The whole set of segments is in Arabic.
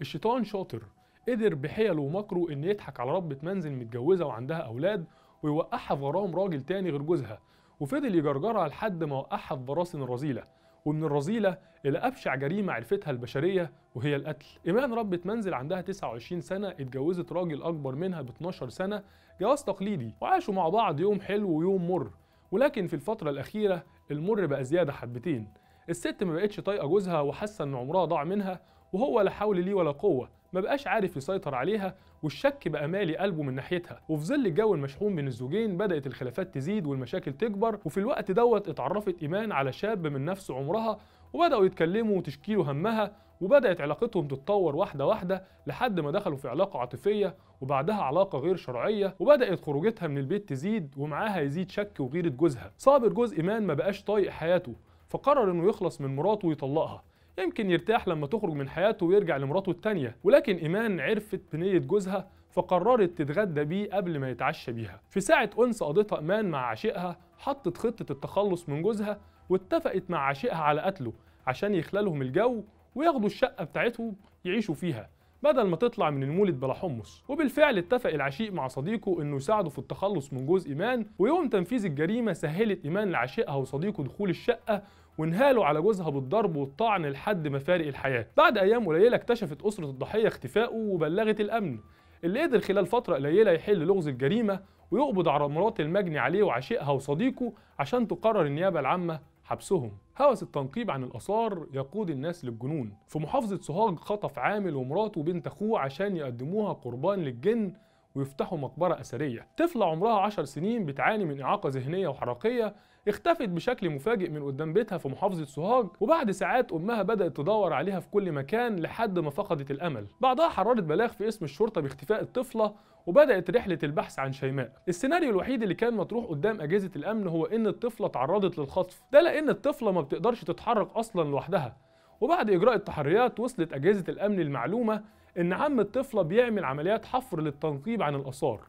الشيطان شاطر قدر بحيله ومكره ان يضحك على ربة منزل متجوزة وعندها اولاد ويوقعها في غرام راجل تاني غير جوزها وفضل يجرجرها لحد ما وقعها في براسن الرذيلة ومن الرذيلة إلى أبشع جريمة عرفتها البشرية وهي القتل إيمان ربة منزل عندها 29 سنة اتجوزت راجل أكبر منها ب 12 سنة جواز تقليدي وعاشوا مع بعض يوم حلو ويوم مر ولكن في الفترة الأخيرة المر بقى زيادة حبتين الست ما بقتش طايقه جوزها وحاسه ان عمرها ضاع منها وهو لا حول ليه ولا قوه ما بقاش عارف يسيطر عليها والشك بقى مالي قلبه من ناحيتها وفي ظل الجو المشحون بين الزوجين بدات الخلافات تزيد والمشاكل تكبر وفي الوقت دوت اتعرفت ايمان على شاب من نفس عمرها وبداوا يتكلموا وتشكي له همها وبدات علاقتهم تتطور واحده واحده لحد ما دخلوا في علاقه عاطفيه وبعدها علاقه غير شرعيه وبدات خروجتها من البيت تزيد ومعاها يزيد شك وغيره جوزها صابر جوز ايمان ما بقاش طايق حياته فقرر انه يخلص من مراته ويطلقها يمكن يرتاح لما تخرج من حياته ويرجع لمراته التانية ولكن إيمان عرفت بنية جوزها فقررت تتغدى بيه قبل ما يتعشى بيها في ساعة أنثى قضتها إيمان مع عشيقها حطت خطة التخلص من جوزها واتفقت مع عشيقها على قتله عشان يخللهم الجو وياخدوا الشقة بتاعتهم يعيشوا فيها بدل ما تطلع من المولد بلا حمص وبالفعل اتفق العشيق مع صديقه انه يساعده في التخلص من جوز ايمان ويوم تنفيذ الجريمه سهلت ايمان لعشيقها وصديقه دخول الشقه وانهالوا على جوزها بالضرب والطعن لحد ما فارق الحياه بعد ايام قليله اكتشفت اسره الضحيه اختفائه وبلغت الامن اللي قدر خلال فتره قليله يحل لغز الجريمه ويقبض على مرات المجني عليه وعشيقها وصديقه عشان تقرر النيابه العامه حبسهم هوس التنقيب عن الآثار يقود الناس للجنون في محافظة سوهاج خطف عامل ومراته وبنت أخوه عشان يقدموها قربان للجن ويفتحوا مقبرة أثرية طفلة عمرها 10 سنين بتعاني من إعاقة ذهنية وحركية اختفت بشكل مفاجئ من قدام بيتها في محافظة سوهاج وبعد ساعات أمها بدأت تدور عليها في كل مكان لحد ما فقدت الأمل بعدها حررت بلاغ في اسم الشرطة باختفاء الطفلة وبدأت رحلة البحث عن شيماء السيناريو الوحيد اللي كان مطروح قدام أجهزة الأمن هو إن الطفلة تعرضت للخطف ده لأن الطفلة ما بتقدرش تتحرك أصلا لوحدها وبعد إجراء التحريات وصلت أجهزة الأمن المعلومة إن عم الطفلة بيعمل عمليات حفر للتنقيب عن الآثار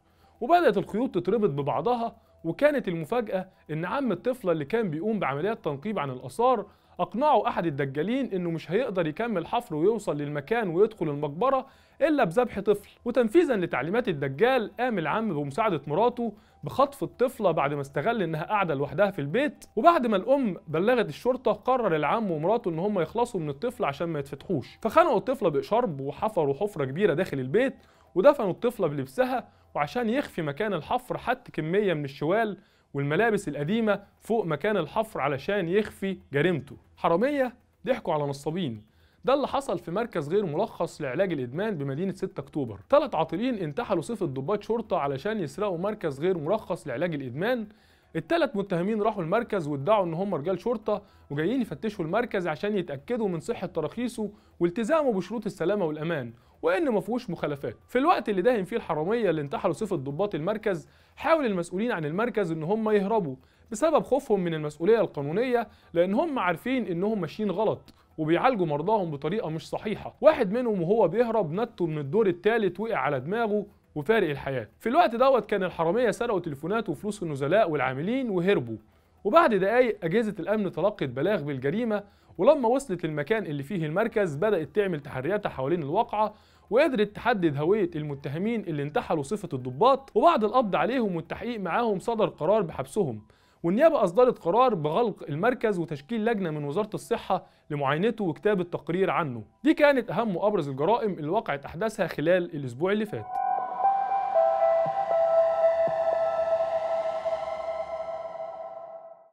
وبدأت الخيوط تتربط ببعضها وكانت المفاجأة إن عم الطفلة اللي كان بيقوم بعمليات تنقيب عن الآثار أقنعه أحد الدجالين إنه مش هيقدر يكمل حفره ويوصل للمكان ويدخل المقبرة إلا بذبح طفل، وتنفيذًا لتعليمات الدجال قام العم بمساعدة مراته بخطف الطفلة بعد ما استغل إنها قاعدة لوحدها في البيت، وبعد ما الأم بلغت الشرطة قرر العم ومراته إن هم يخلصوا من الطفل عشان ما يتفتحوش، فخنقوا الطفلة بإشارب وحفروا حفرة كبيرة داخل البيت ودفنوا الطفلة بلبسها وعشان يخفي مكان الحفر حط كمية من الشوال والملابس القديمة فوق مكان الحفر علشان يخفي جريمته حرامية ضحكوا على نصابين ده اللي حصل في مركز غير ملخص لعلاج الادمان بمدينه 6 اكتوبر ثلاث عاطلين انتحلوا صفه ضباط شرطه علشان يسرقوا مركز غير ملخص لعلاج الادمان الثلاث متهمين راحوا المركز وادعوا ان هم رجال شرطه وجايين يفتشوا المركز عشان يتاكدوا من صحه تراخيصه والتزامه بشروط السلامه والامان وان ما فيهوش مخالفات في الوقت اللي داهم فيه الحراميه اللي انتحلوا صفه ضباط المركز حاول المسؤولين عن المركز ان هم يهربوا بسبب خوفهم من المسؤوليه القانونيه لان هم عارفين انهم ماشيين غلط وبيعالجوا مرضاهم بطريقه مش صحيحه واحد منهم وهو بيهرب نته من الدور الثالث وقع على دماغه وفارق الحياة في الوقت دوت كان الحرامية سرقوا تليفونات وفلوس النزلاء والعاملين وهربوا وبعد دقايق أجهزة الأمن تلقت بلاغ بالجريمة ولما وصلت للمكان اللي فيه المركز بدأت تعمل تحرياتها حوالين الواقعة وقدرت تحدد هوية المتهمين اللي انتحلوا صفة الضباط وبعد القبض عليهم والتحقيق معاهم صدر قرار بحبسهم والنيابة أصدرت قرار بغلق المركز وتشكيل لجنة من وزارة الصحة لمعاينته وكتابة تقرير عنه دي كانت أهم وأبرز الجرائم اللي وقعت أحداثها خلال الأسبوع اللي فات